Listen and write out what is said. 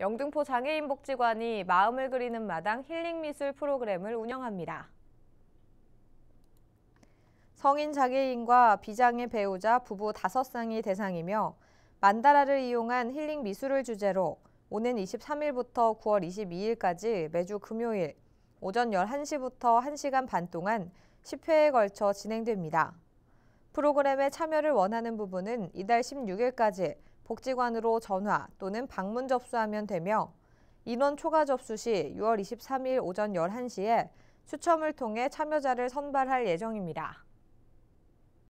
영등포 장애인복지관이 마음을 그리는 마당 힐링미술 프로그램을 운영합니다. 성인 장애인과 비장애 배우자 부부 다섯 쌍이 대상이며 만다라를 이용한 힐링 미술을 주제로 오는 23일부터 9월 22일까지 매주 금요일 오전 11시부터 1시간 반 동안 10회에 걸쳐 진행됩니다. 프로그램에 참여를 원하는 부분은 이달 16일까지 복지관으로 전화 또는 방문 접수하면 되며 인원 초과 접수 시 6월 23일 오전 11시에 추첨을 통해 참여자를 선발할 예정입니다.